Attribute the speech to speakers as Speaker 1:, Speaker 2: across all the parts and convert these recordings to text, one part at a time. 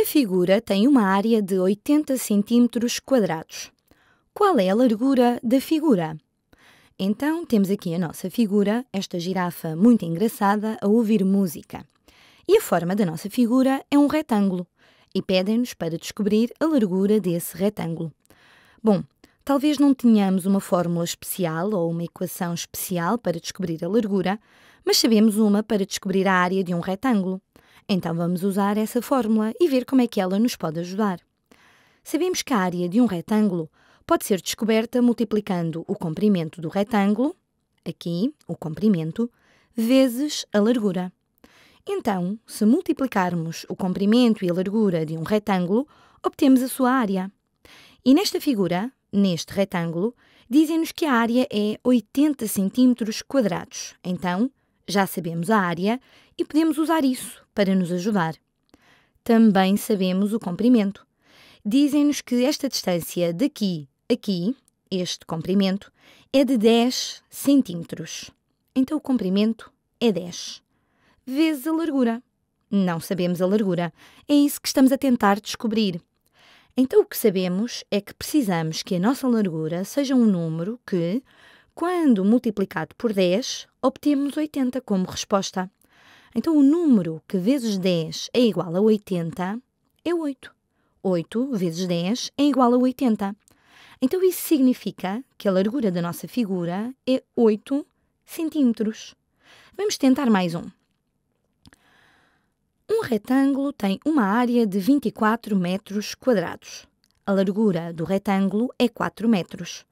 Speaker 1: A figura tem uma área de 80 cm quadrados. Qual é a largura da figura? Então, temos aqui a nossa figura, esta girafa muito engraçada a ouvir música. E a forma da nossa figura é um retângulo, e pedem-nos para descobrir a largura desse retângulo. Bom, talvez não tenhamos uma fórmula especial ou uma equação especial para descobrir a largura, mas sabemos uma para descobrir a área de um retângulo. Então vamos usar essa fórmula e ver como é que ela nos pode ajudar. Sabemos que a área de um retângulo pode ser descoberta multiplicando o comprimento do retângulo, aqui o comprimento, vezes a largura. Então, se multiplicarmos o comprimento e a largura de um retângulo, obtemos a sua área. E nesta figura, neste retângulo, dizem-nos que a área é 80 cm quadrados. Então, já sabemos a área e podemos usar isso para nos ajudar. Também sabemos o comprimento. Dizem-nos que esta distância daqui aqui, este comprimento, é de 10 centímetros. Então o comprimento é 10. Vezes a largura. Não sabemos a largura. É isso que estamos a tentar descobrir. Então o que sabemos é que precisamos que a nossa largura seja um número que, quando multiplicado por 10, obtemos 80 como resposta. Então, o número que vezes 10 é igual a 80 é 8. 8 vezes 10 é igual a 80. Então, isso significa que a largura da nossa figura é 8 centímetros. Vamos tentar mais um. Um retângulo tem uma área de 24 metros quadrados. A largura do retângulo é 4 metros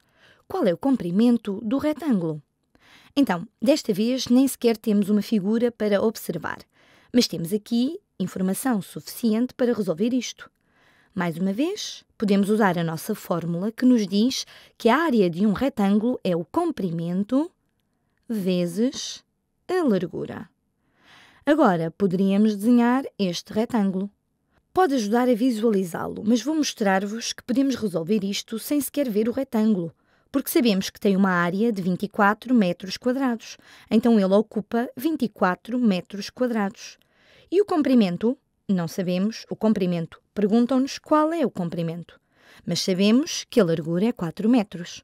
Speaker 1: qual é o comprimento do retângulo. Então, desta vez nem sequer temos uma figura para observar, mas temos aqui informação suficiente para resolver isto. Mais uma vez, podemos usar a nossa fórmula que nos diz que a área de um retângulo é o comprimento vezes a largura. Agora, poderíamos desenhar este retângulo. Pode ajudar a visualizá-lo, mas vou mostrar-vos que podemos resolver isto sem sequer ver o retângulo, porque sabemos que tem uma área de 24 metros quadrados, então ele ocupa 24 metros quadrados. E o comprimento? Não sabemos o comprimento. Perguntam-nos qual é o comprimento. Mas sabemos que a largura é 4 metros.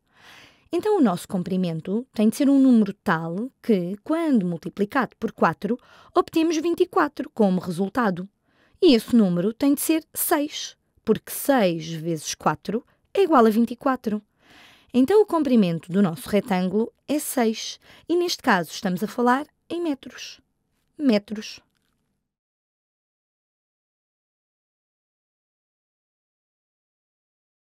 Speaker 1: Então, o nosso comprimento tem de ser um número tal que, quando multiplicado por 4, obtemos 24 como resultado. E esse número tem de ser 6, porque 6 vezes 4 é igual a 24. Então o comprimento do nosso retângulo é 6 e neste caso estamos a falar em metros. Metros.